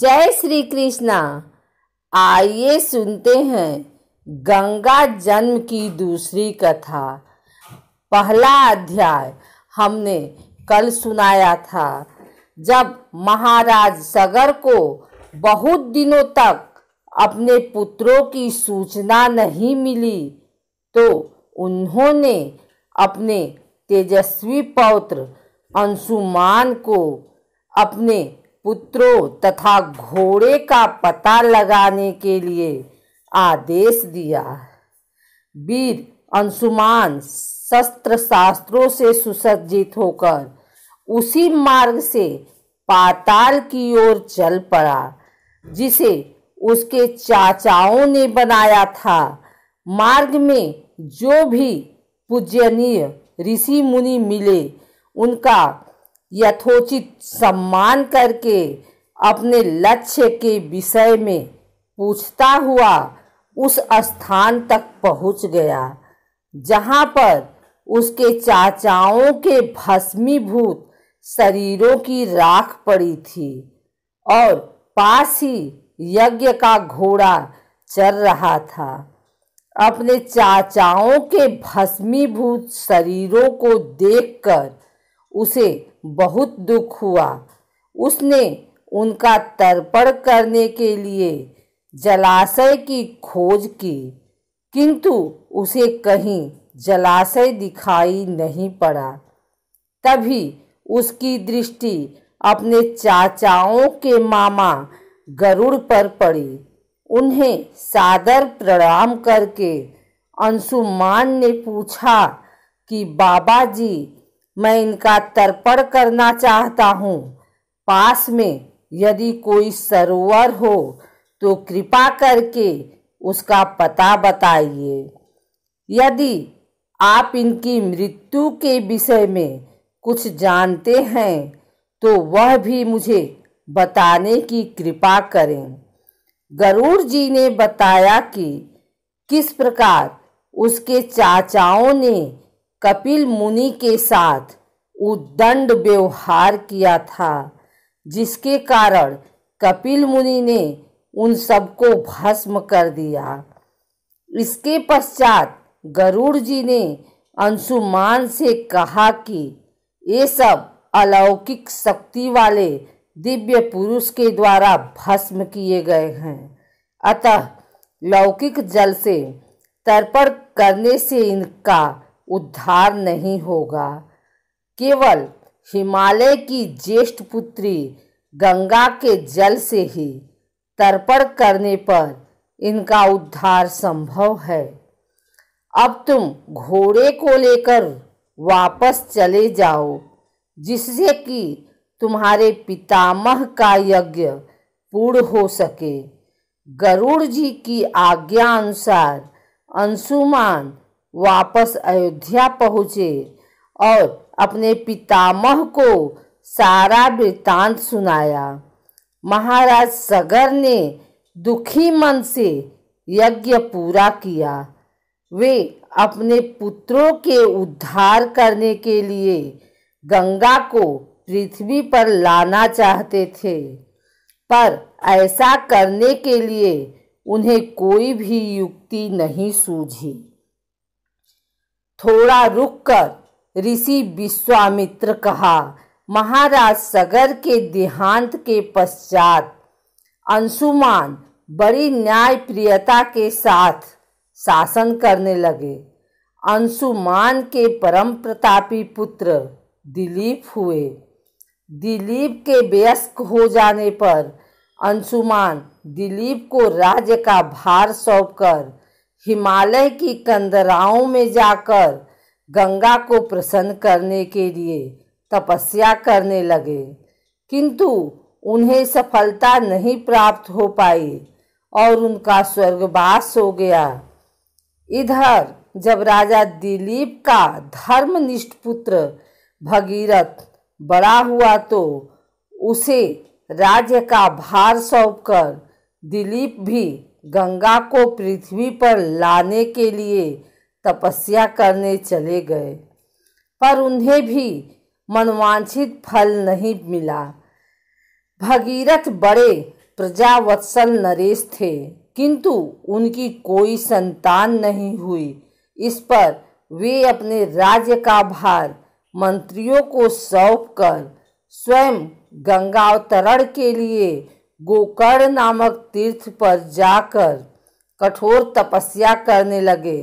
जय श्री कृष्णा आइए सुनते हैं गंगा जन्म की दूसरी कथा पहला अध्याय हमने कल सुनाया था जब महाराज सगर को बहुत दिनों तक अपने पुत्रों की सूचना नहीं मिली तो उन्होंने अपने तेजस्वी पौत्र अंशुमान को अपने पुत्रों तथा घोड़े का पता लगाने के लिए आदेश दिया वीर अंशुमान शस्त्र शास्त्रों से सुसज्जित होकर उसी मार्ग से पाताल की ओर चल पड़ा जिसे उसके चाचाओं ने बनाया था मार्ग में जो भी पूजनीय ऋषि मुनि मिले उनका यथोचित सम्मान करके अपने लक्ष्य के विषय में पूछता हुआ उस स्थान तक पहुंच गया जहां पर उसके चाचाओं के भस्मीभूत शरीरों की राख पड़ी थी और पास ही यज्ञ का घोड़ा चल रहा था अपने चाचाओं के भस्मीभूत शरीरों को देखकर उसे बहुत दुख हुआ उसने उनका तर्पण करने के लिए जलाशय की खोज की किंतु उसे कहीं जलाशय दिखाई नहीं पड़ा तभी उसकी दृष्टि अपने चाचाओं के मामा गरुड़ पर पड़ी उन्हें सादर प्रणाम करके अंशुमान ने पूछा कि बाबा जी मैं इनका तर्पण करना चाहता हूँ पास में यदि कोई सरोवर हो तो कृपा करके उसका पता बताइए यदि आप इनकी मृत्यु के विषय में कुछ जानते हैं तो वह भी मुझे बताने की कृपा करें गरुड़ जी ने बताया कि किस प्रकार उसके चाचाओं ने कपिल मुनि के साथ उद्दंड व्यवहार किया था जिसके कारण कपिल मुनि ने उन सबको भस्म कर दिया इसके पश्चात गरुड़ जी ने अंशुमान से कहा कि ये सब अलौकिक शक्ति वाले दिव्य पुरुष के द्वारा भस्म किए गए हैं अतः लौकिक जल से तर्पण करने से इनका उद्धार नहीं होगा केवल हिमालय की ज्येष्ठ पुत्री गंगा के जल से ही तर्पण करने पर इनका उद्धार संभव है अब तुम घोड़े को लेकर वापस चले जाओ जिससे कि तुम्हारे पितामह का यज्ञ पूर्ण हो सके गरुड़ जी की आज्ञा अनुसार अंशुमान वापस अयोध्या पहुँचे और अपने पितामह को सारा वृतांत सुनाया महाराज सगर ने दुखी मन से यज्ञ पूरा किया वे अपने पुत्रों के उद्धार करने के लिए गंगा को पृथ्वी पर लाना चाहते थे पर ऐसा करने के लिए उन्हें कोई भी युक्ति नहीं सूझी थोड़ा रुककर ऋषि विश्वामित्र कहा महाराज सगर के देहांत के पश्चात अंशुमान बड़ी न्याय प्रियता के साथ शासन करने लगे अंशुमान के परम प्रतापी पुत्र दिलीप हुए दिलीप के व्यस्क हो जाने पर अंशुमान दिलीप को राज्य का भार सौंपकर हिमालय की कंदराओं में जाकर गंगा को प्रसन्न करने के लिए तपस्या करने लगे किंतु उन्हें सफलता नहीं प्राप्त हो पाई और उनका स्वर्गवास हो गया इधर जब राजा दिलीप का धर्मनिष्ठ पुत्र भगीरथ बड़ा हुआ तो उसे राज्य का भार सौंपकर दिलीप भी गंगा को पृथ्वी पर लाने के लिए तपस्या करने चले गए पर उन्हें भी मनवांछित फल नहीं मिला भगीरथ बड़े प्रजावत्सल नरेश थे किंतु उनकी कोई संतान नहीं हुई इस पर वे अपने राज्य का भार मंत्रियों को सौंप कर स्वयं गंगावतरण के लिए गोकर्ण नामक तीर्थ पर जाकर कठोर तपस्या करने लगे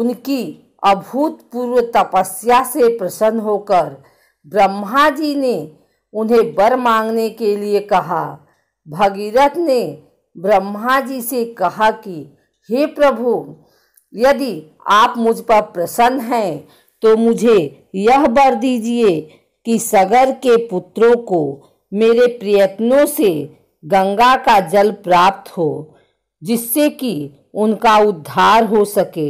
उनकी अभूतपूर्व तपस्या से प्रसन्न होकर ब्रह्मा जी ने उन्हें बर मांगने के लिए कहा भगीरथ ने ब्रह्मा जी से कहा कि हे प्रभु यदि आप मुझ पर प्रसन्न हैं तो मुझे यह बर दीजिए कि सगर के पुत्रों को मेरे प्रयत्नों से गंगा का जल प्राप्त हो जिससे कि उनका उद्धार हो सके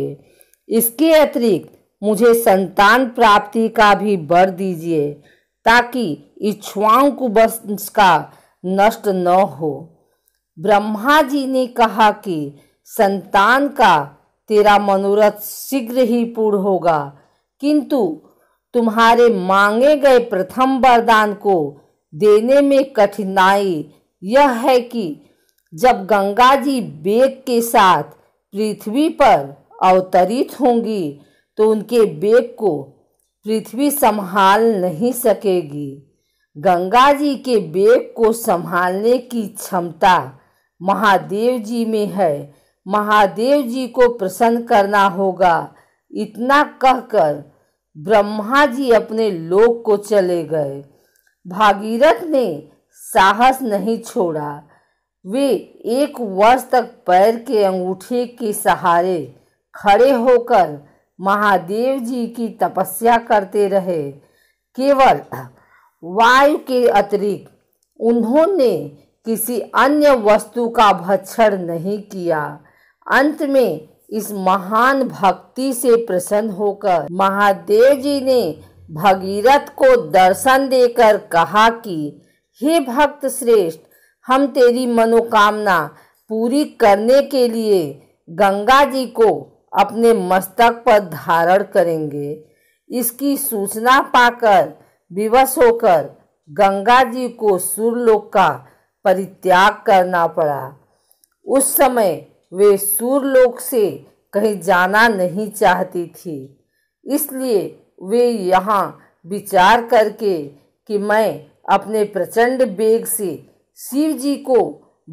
इसके अतिरिक्त मुझे संतान प्राप्ति का भी बर दीजिए ताकि इच्छुआओं को वंश का नष्ट न हो ब्रह्मा जी ने कहा कि संतान का तेरा मनोरथ शीघ्र ही पूर्ण होगा किंतु तुम्हारे मांगे गए प्रथम वरदान को देने में कठिनाई यह है कि जब गंगा जी बेग के साथ पृथ्वी पर अवतरित होंगी तो उनके बेग को पृथ्वी संभाल नहीं सकेगी गंगा जी के बेग को संभालने की क्षमता महादेव जी में है महादेव जी को प्रसन्न करना होगा इतना कहकर ब्रह्मा जी अपने लोक को चले गए भागीरथ ने साहस नहीं छोड़ा वे एक वर्ष तक पैर के अंगूठे के सहारे खड़े होकर महादेव जी की तपस्या करते रहे केवल वायु के अतिरिक्त उन्होंने किसी अन्य वस्तु का भक्षण नहीं किया अंत में इस महान भक्ति से प्रसन्न होकर महादेव जी ने भगीरथ को दर्शन देकर कहा कि हे भक्त श्रेष्ठ हम तेरी मनोकामना पूरी करने के लिए गंगा जी को अपने मस्तक पर धारण करेंगे इसकी सूचना पाकर विवश होकर गंगा जी को सूर्यलोक का परित्याग करना पड़ा उस समय वे सूर्यलोक से कहीं जाना नहीं चाहती थी इसलिए वे यहाँ विचार करके कि मैं अपने प्रचंड बेग से शिव जी को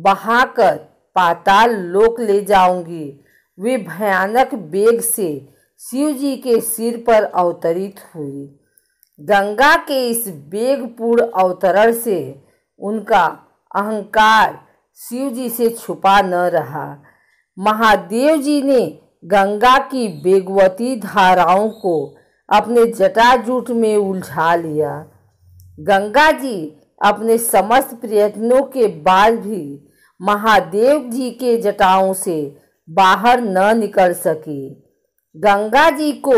बहाकर पाताल लोक ले जाऊंगी वे भयानक बेग से शिव जी के सिर पर अवतरित हुई गंगा के इस बेगपूर्ण अवतरण से उनका अहंकार शिव जी से छुपा न रहा महादेव जी ने गंगा की बेगवती धाराओं को अपने जटाजूट में उलझा लिया गंगा जी अपने समस्त प्रयत्नों के बाद भी महादेव जी के जटाओं से बाहर न निकल सकी गंगा जी को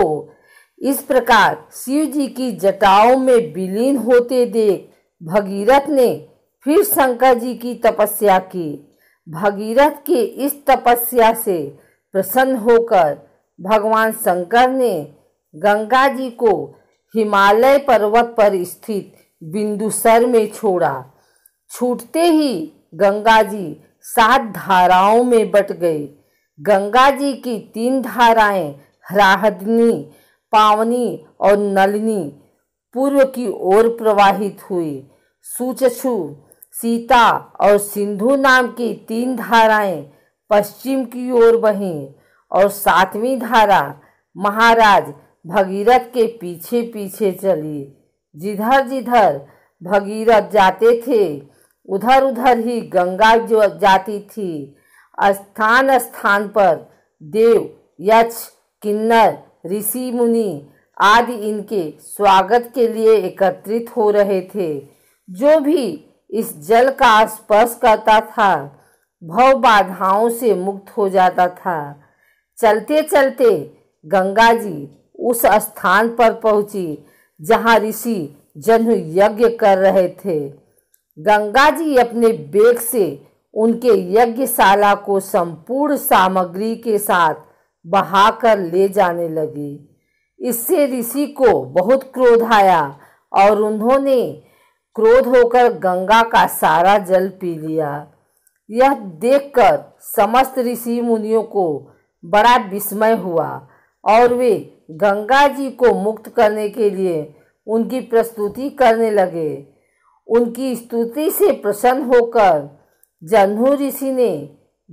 इस प्रकार शिव जी की जटाओं में विलीन होते देख भगीरथ ने फिर शंकर जी की तपस्या की भगीरथ के इस तपस्या से प्रसन्न होकर भगवान शंकर ने गंगा जी को हिमालय पर्वत पर स्थित बिंदुसर में छोड़ा छूटते ही गंगा जी सात धाराओं में बट गई गंगा जी की तीन धाराएं ह्राहदनी पावनी और नलनी पूर्व की ओर प्रवाहित हुई सूचछु सीता और सिंधु नाम की तीन धाराएं पश्चिम की ओर बहीं और सातवीं धारा महाराज भगीरथ के पीछे पीछे चली जिधर जिधर भगीरथ जाते थे उधर उधर ही गंगा जो जाती थी स्थान स्थान पर देव यक्ष किन्नर ऋषि मुनि आदि इनके स्वागत के लिए एकत्रित हो रहे थे जो भी इस जल का स्पर्श करता था भव बाधाओं से मुक्त हो जाता था चलते चलते गंगा जी उस स्थान पर पहुंची जहाँ ऋषि जन्म यज्ञ कर रहे थे गंगा जी अपने बेग से उनके यज्ञशाला को संपूर्ण सामग्री के साथ बहाकर ले जाने लगी इससे ऋषि को बहुत क्रोध आया और उन्होंने क्रोध होकर गंगा का सारा जल पी लिया यह देखकर समस्त ऋषि मुनियों को बड़ा विस्मय हुआ और वे गंगा जी को मुक्त करने के लिए उनकी प्रस्तुति करने लगे उनकी स्तुति से प्रसन्न होकर जह्नू ऋषि ने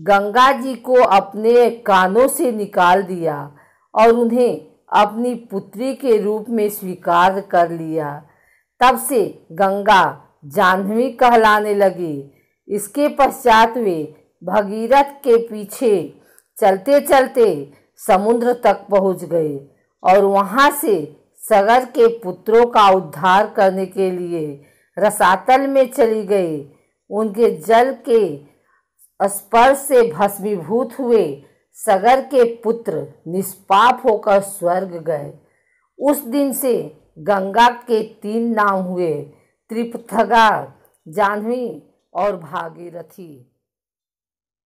गंगा जी को अपने कानों से निकाल दिया और उन्हें अपनी पुत्री के रूप में स्वीकार कर लिया तब से गंगा जाह्नवी कहलाने लगी इसके पश्चात वे भगीरथ के पीछे चलते चलते समुद्र तक पहुंच गए और वहाँ से सगर के पुत्रों का उद्धार करने के लिए रसातल में चली गई उनके जल के स्पर्श से भस्मीभूत हुए सगर के पुत्र निष्पाप होकर स्वर्ग गए उस दिन से गंगा के तीन नाम हुए त्रिपथगा जाह्नवी और भागीरथी